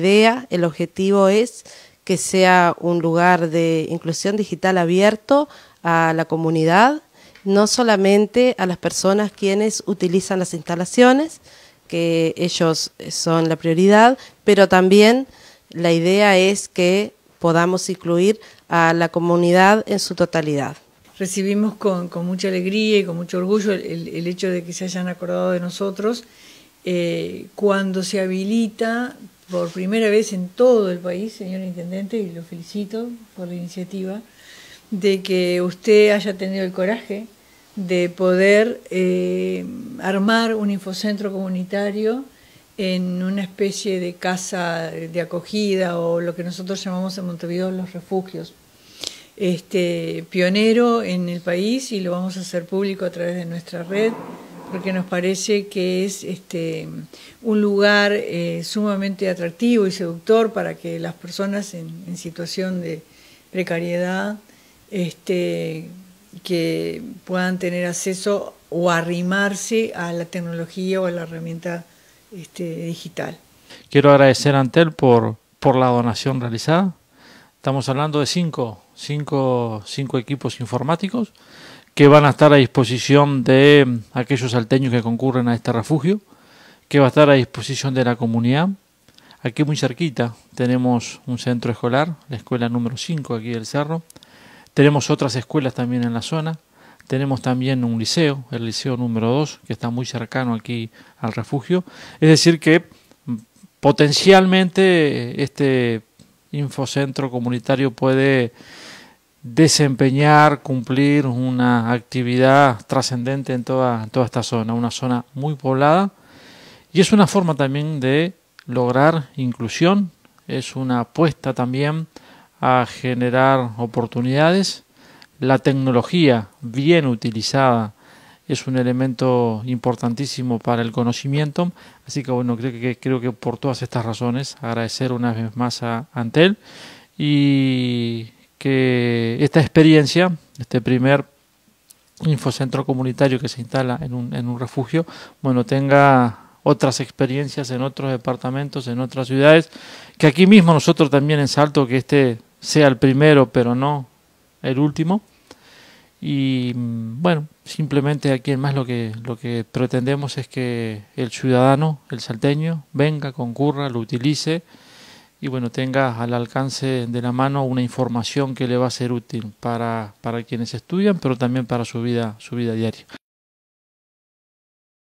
idea, el objetivo es que sea un lugar de inclusión digital abierto a la comunidad, no solamente a las personas quienes utilizan las instalaciones, que ellos son la prioridad, pero también la idea es que podamos incluir a la comunidad en su totalidad. Recibimos con, mucha alegría y con mucho orgullo el, hecho de que se hayan acordado de nosotros eh, cuando se habilita por primera vez en todo el país, señor Intendente, y lo felicito por la iniciativa, de que usted haya tenido el coraje de poder eh, armar un infocentro comunitario en una especie de casa de acogida o lo que nosotros llamamos en Montevideo los refugios. Este, pionero en el país y lo vamos a hacer público a través de nuestra red porque nos parece que es este, un lugar eh, sumamente atractivo y seductor para que las personas en, situación de precariedad este, que puedan tener acceso o arrimarse a la tecnología o a la herramienta este, digital. Quiero agradecer a Antel por, por la donación realizada. Estamos hablando de cinco, cinco, cinco equipos informáticos que van a estar a disposición de mm, aquellos salteños que concurren a este refugio, que va a estar a disposición de la comunidad. Aquí muy cerquita tenemos un centro escolar, la escuela número 5 aquí del Cerro. Tenemos otras escuelas también en la zona. Tenemos también un liceo, el liceo número 2, que está muy cercano aquí al refugio. Es decir que mm, potencialmente este infocentro comunitario puede desempeñar, cumplir una actividad trascendente en toda, toda esta zona, una zona muy poblada. Y es una forma también de lograr inclusión, es una apuesta también a generar oportunidades. La tecnología bien utilizada es un elemento importantísimo para el conocimiento. Así que bueno, creo que, creo que por todas estas razones agradecer una vez más a Antel y que esta experiencia, este primer infocentro comunitario que se instala en un, en un refugio, bueno, tenga otras experiencias en otros departamentos, en otras ciudades, que aquí mismo nosotros también ensalto que este sea el primero, pero no el último. Y mm, bueno, simplemente aquí en más lo que, lo que pretendemos es que el ciudadano, el salteño, venga, concurra, lo utilice y bueno, tenga al alcance de la mano una información que le va a ser útil para, para quienes estudian, pero también para su vida, su vida diaria.